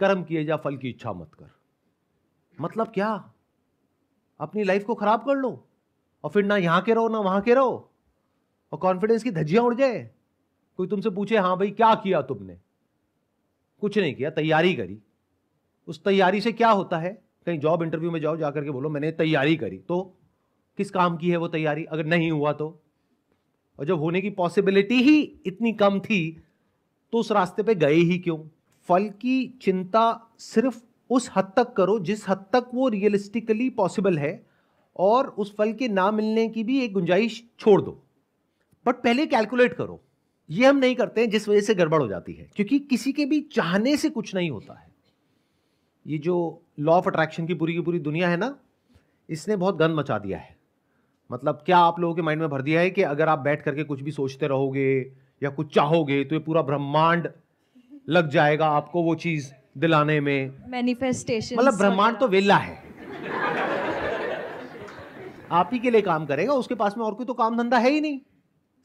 कर्म किए जा फल की इच्छा मत कर मतलब क्या अपनी लाइफ को खराब कर लो और फिर ना यहां के रहो ना वहां के रहो और कॉन्फिडेंस की धज्जियां उड़ जाए कोई तुमसे पूछे हाँ भाई क्या किया तुमने कुछ नहीं किया तैयारी करी उस तैयारी से क्या होता है कहीं जॉब इंटरव्यू में जाओ जा करके बोलो मैंने तैयारी करी तो किस काम की है वो तैयारी अगर नहीं हुआ तो और जब होने की पॉसिबिलिटी ही इतनी कम थी तो उस रास्ते पे गए ही क्यों फल की चिंता सिर्फ उस हद तक करो जिस हद तक वो रियलिस्टिकली पॉसिबल है और उस फल के ना मिलने की भी एक गुंजाइश छोड़ दो बट पहले कैलकुलेट करो ये हम नहीं करते हैं जिस वजह से गड़बड़ हो जाती है क्योंकि किसी के भी चाहने से कुछ नहीं होता है ये जो लॉ ऑफ अट्रैक्शन की पूरी की पूरी दुनिया है ना इसने बहुत गंद मचा दिया है मतलब क्या आप लोगों के माइंड में भर दिया है कि अगर आप बैठ करके कुछ भी सोचते रहोगे या कुछ चाहोगे तो ये पूरा ब्रह्मांड लग जाएगा आपको वो चीज दिलाने में मैनिफेस्टेशन मतलब ब्रह्मांड तो वेला है आप ही के लिए काम करेगा उसके पास में और कोई तो काम धंधा है ही नहीं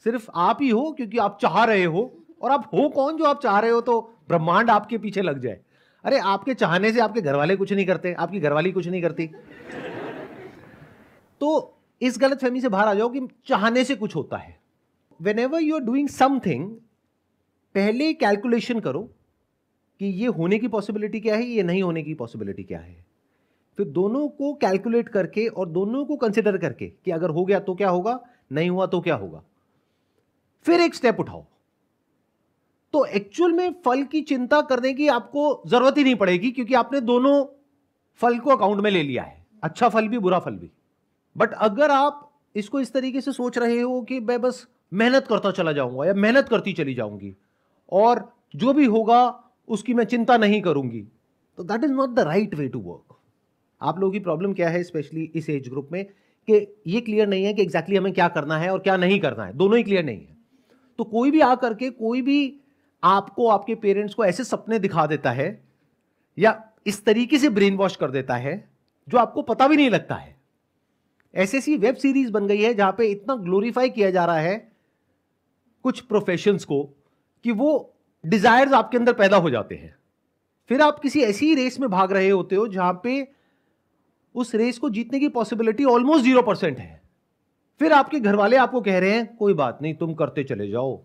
सिर्फ आप ही हो क्योंकि आप चाह रहे हो और आप हो कौन जो आप चाह रहे हो तो ब्रह्मांड आपके पीछे लग जाए अरे आपके चाहने से आपके घर वाले कुछ नहीं करते आपकी घरवाली कुछ नहीं करती तो इस गलतफहमी से बाहर आ जाओ कि चाहने से कुछ होता है whenever you are doing something पहले कैलकुलेशन करो कि ये होने की पॉसिबिलिटी क्या है ये नहीं होने की पॉसिबिलिटी क्या है फिर दोनों को कैलकुलेट करके और दोनों को कंसिडर करके कि अगर हो गया तो क्या होगा नहीं हुआ तो क्या होगा फिर एक स्टेप उठाओ तो एक्चुअल में फल की चिंता करने की आपको जरूरत ही नहीं पड़ेगी क्योंकि आपने दोनों फल को अकाउंट में ले लिया है अच्छा फल भी बुरा फल भी बट अगर आप इसको इस तरीके से सोच रहे हो कि मैं बस मेहनत करता चला जाऊंगा या मेहनत करती चली जाऊंगी और जो भी होगा उसकी मैं चिंता नहीं करूंगी तो that is not the right way to work आप लोगों की प्रॉब्लम क्या है स्पेशली इस एज ग्रुप में कि ये क्लियर नहीं है कि एग्जैक्टली exactly हमें क्या करना है और क्या नहीं करना है दोनों ही क्लियर नहीं है तो कोई भी आकर के कोई भी आपको आपके पेरेंट्स को ऐसे सपने दिखा देता है या इस तरीके से ब्रेन वॉश कर देता है जो आपको पता भी नहीं लगता है ऐसी ऐसी वेब सीरीज बन गई है जहां पे इतना ग्लोरीफाई किया जा रहा है कुछ प्रोफेशंस को कि वो डिज़ायर्स आपके अंदर पैदा हो जाते हैं फिर आप किसी ऐसी रेस में भाग रहे होते हो जहां पे उस रेस को जीतने की पॉसिबिलिटी ऑलमोस्ट जीरो परसेंट है फिर आपके घर वाले आपको कह रहे हैं कोई बात नहीं तुम करते चले जाओ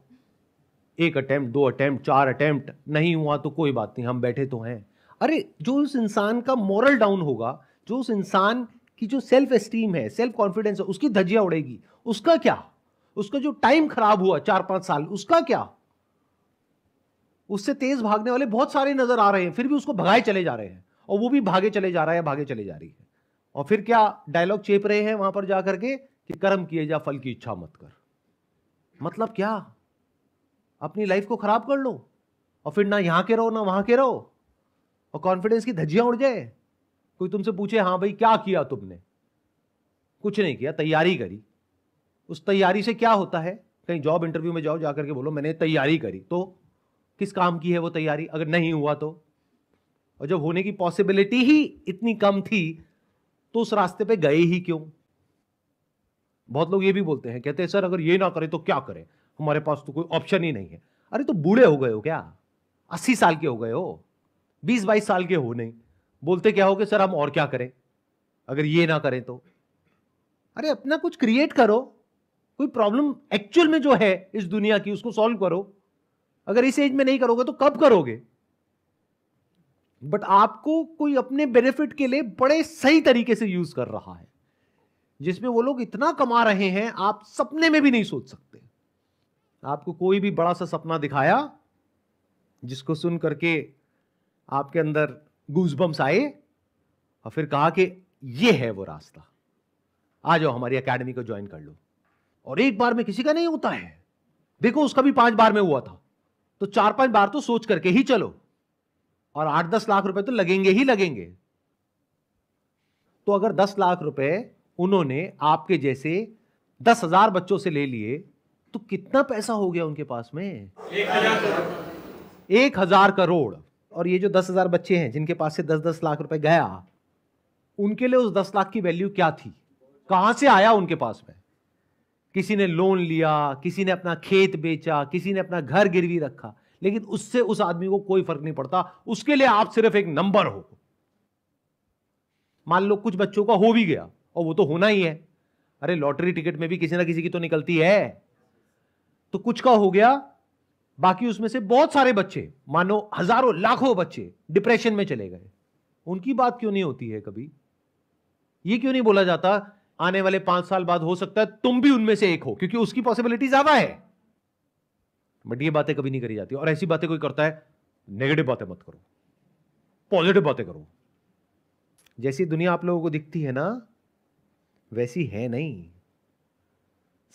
एक अटैम्प्ट दो अटैम्प्ट चार अटैम्प्ट नहीं हुआ तो कोई बात नहीं हम बैठे तो हैं अरे जो उस इंसान का मॉरल डाउन होगा जो उस इंसान की जो सेल्फ एस्टीम है सेल्फ कॉन्फिडेंस है उसकी धज्जिया उड़ेगी उसका क्या उसका जो टाइम खराब हुआ चार पांच साल उसका क्या उससे तेज भागने वाले बहुत सारे नजर आ रहे हैं फिर भी उसको भगाए चले जा रहे हैं और वो भी भागे चले जा रहा है भागे चले जा रही है और फिर क्या डायलॉग चेप रहे हैं वहां पर जाकर के कि कर्म किए जा फल की इच्छा मत कर मतलब क्या अपनी लाइफ को खराब कर लो और फिर ना यहां के रहो ना वहां के रहो और कॉन्फिडेंस की धज्जियां उड़ जाए कोई तुमसे पूछे हाँ भाई क्या किया तुमने कुछ नहीं किया तैयारी करी उस तैयारी से क्या होता है कहीं जॉब इंटरव्यू में जाओ जाकर के बोलो मैंने तैयारी करी तो किस काम की है वो तैयारी अगर नहीं हुआ तो और जब होने की पॉसिबिलिटी ही इतनी कम थी तो उस रास्ते पे गए ही क्यों बहुत लोग ये भी बोलते हैं कहते हैं सर अगर ये ना करें तो क्या करें हमारे पास तो कोई ऑप्शन ही नहीं है अरे तो बूढ़े हो गए हो क्या अस्सी साल के हो गए हो बीस बाईस साल के हो नहीं बोलते क्या हो कि सर हम और क्या करें अगर ये ना करें तो अरे अपना कुछ क्रिएट करो कोई प्रॉब्लम एक्चुअल में जो है इस दुनिया की उसको सॉल्व करो अगर इस एज में नहीं करोगे तो कब करोगे बट आपको कोई अपने बेनिफिट के लिए बड़े सही तरीके से यूज कर रहा है जिसमें वो लोग इतना कमा रहे हैं आप सपने में भी नहीं सोच सकते आपको कोई भी बड़ा सा सपना दिखाया जिसको सुन करके आपके अंदर गूजबम्स आए और फिर कहा कि ये है वो रास्ता आ जाओ हमारी एकेडमी को ज्वाइन कर लो और एक बार में किसी का नहीं होता है देखो उसका भी पांच बार में हुआ था तो चार पांच बार तो सोच करके ही चलो और आठ दस लाख रुपए तो लगेंगे ही लगेंगे तो अगर दस लाख रुपए उन्होंने आपके जैसे दस हजार बच्चों से ले लिए तो कितना पैसा हो गया उनके पास में एक हजार एक हजार करोड़ और ये जो दस हजार बच्चे हैं जिनके पास से दस दस लाख रुपए गया उनके लिए उस दस लाख की वैल्यू क्या थी कहां से आया उनके पास में किसी ने लोन लिया किसी ने अपना खेत बेचा किसी ने अपना घर गिरवी रखा लेकिन उससे उस आदमी को कोई फर्क नहीं पड़ता उसके लिए आप सिर्फ एक नंबर हो मान लो कुछ बच्चों का हो भी गया और वो तो होना ही है अरे लॉटरी टिकट में भी किसी ना किसी की तो निकलती है तो कुछ का हो गया बाकी उसमें से बहुत सारे बच्चे मानो हजारों लाखों बच्चे डिप्रेशन में चले गए उनकी बात क्यों नहीं होती है कभी ये क्यों नहीं बोला जाता आने वाले पांच साल बाद हो सकता है तुम भी उनमें से एक हो क्योंकि उसकी पॉसिबिलिटी ज्यादा है बट ये बातें कभी नहीं करी जाती और ऐसी बातें कोई करता है नेगेटिव बातें मत करो पॉजिटिव बातें करो जैसी दुनिया आप लोगों को दिखती है ना वैसी है नहीं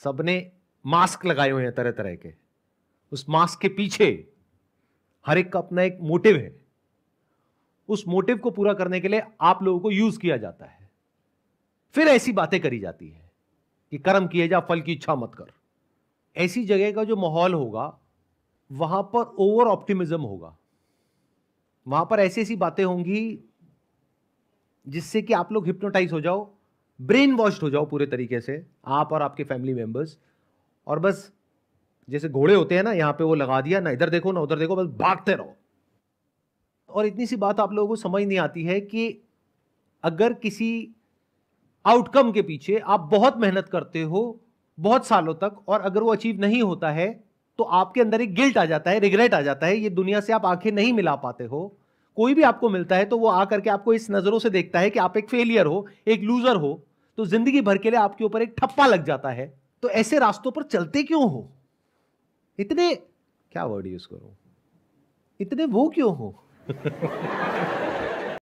सबने मास्क लगाए हुए हैं तरह तरह के उस मास्क के पीछे हर एक का अपना एक मोटिव है उस मोटिव को पूरा करने के लिए आप लोगों को यूज किया जाता है फिर ऐसी बातें करी जाती है कि कर्म किए जा फल की इच्छा मत कर ऐसी जगह का जो माहौल होगा वहां पर ओवर ऑप्टिमिज्म होगा वहां पर ऐसी ऐसी बातें होंगी जिससे कि आप लोग हिप्नोटाइज हो जाओ ब्रेन वॉश्ड हो जाओ पूरे तरीके से आप और आपके फैमिली मेंबर्स और बस जैसे घोड़े होते हैं ना यहाँ पे वो लगा दिया ना इधर देखो ना उधर देखो बस भागते रहो और इतनी सी बात आप लोगों को समझ नहीं आती है कि अगर किसी आउटकम के पीछे आप बहुत मेहनत करते हो बहुत सालों तक और अगर वो अचीव नहीं होता है तो आपके अंदर एक गिल्ट आ जाता है रिग्रेट आ जाता है ये दुनिया से आप आंखें नहीं मिला पाते हो कोई भी आपको मिलता है तो वो आकर के आपको इस नज़रों से देखता है कि आप एक फेलियर हो एक लूज़र हो तो ज़िंदगी भर के लिए आपके ऊपर एक ठप्पा लग जाता है तो ऐसे रास्तों पर चलते क्यों हो इतने क्या वर्ड यूज़ करो इतने वो क्यों हो